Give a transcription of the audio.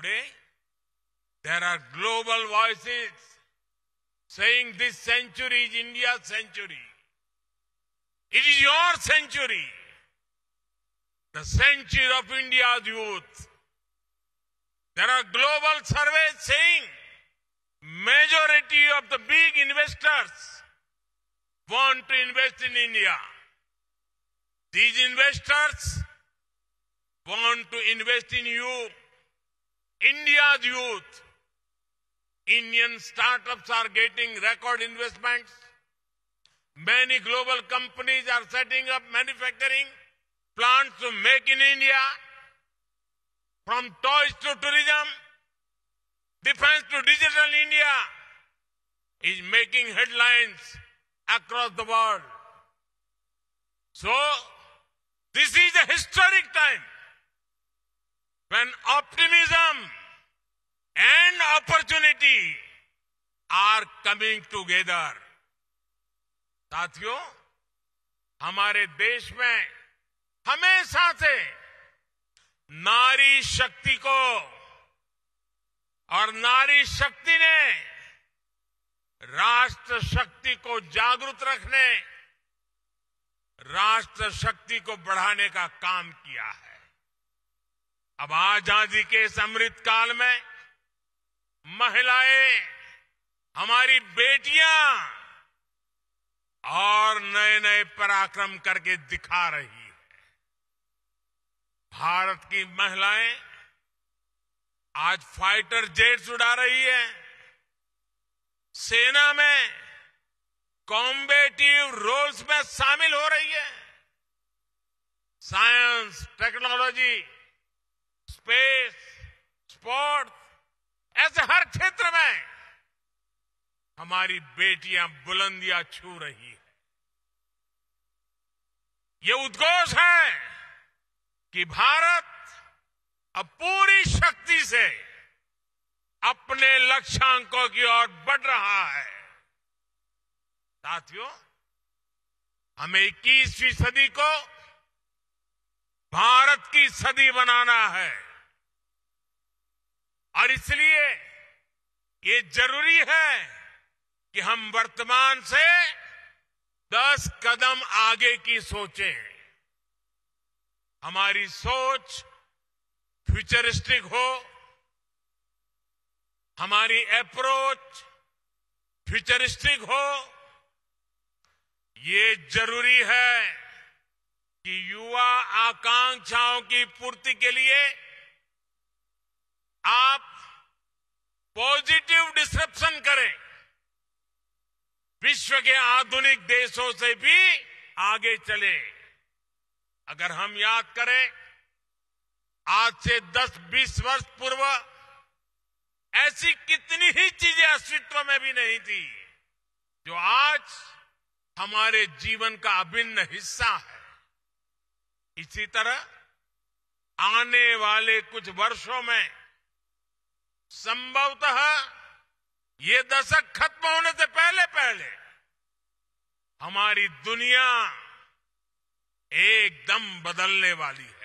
Today, there are global voices saying this century is India's century. It is your century. The century of India's youth. There are global surveys saying majority of the big investors want to invest in India. These investors want to invest in you. India's youth, Indian startups are getting record investments. Many global companies are setting up manufacturing plants to make in India. From toys to tourism, defense to digital India is making headlines across the world. So, this is a historic time. when optimism and opportunity are coming together साथियों हमारे देश में हमेशा से नारी शक्ति को और नारी शक्ति ने राष्ट्र शक्ति को जागृत रखने राष्ट्र शक्ति को बढ़ाने का काम किया है अब आजादी के इस अमृत काल में महिलाएं हमारी बेटियां और नए नए पराक्रम करके दिखा रही है भारत की महिलाएं आज फाइटर जेट्स उड़ा रही है सेना में कॉम्बेटिव रोल्स में शामिल हो रही है साइंस टेक्नोलॉजी स्पेस स्पोर्ट्स ऐसे हर क्षेत्र में हमारी बेटियां बुलंदियां छू रही है ये उद्घोष है कि भारत अब पूरी शक्ति से अपने लक्ष्यांकों की ओर बढ़ रहा है साथियों हमें इक्कीसवीं सदी को भारत की सदी बनाना है और इसलिए ये जरूरी है कि हम वर्तमान से दस कदम आगे की सोचें हमारी सोच फ्यूचरिस्टिक हो हमारी अप्रोच फ्यूचरिस्टिक हो ये जरूरी है कि युवा आकांक्षाओं की पूर्ति के लिए आप पॉजिटिव डिस्क्रप्शन करें विश्व के आधुनिक देशों से भी आगे चले अगर हम याद करें आज से 10-20 वर्ष पूर्व ऐसी कितनी ही चीजें अस्तित्व में भी नहीं थी जो आज हमारे जीवन का अभिन्न हिस्सा है इसी तरह आने वाले कुछ वर्षों में संभवतः ये दशक खत्म होने से पहले पहले हमारी दुनिया एकदम बदलने वाली है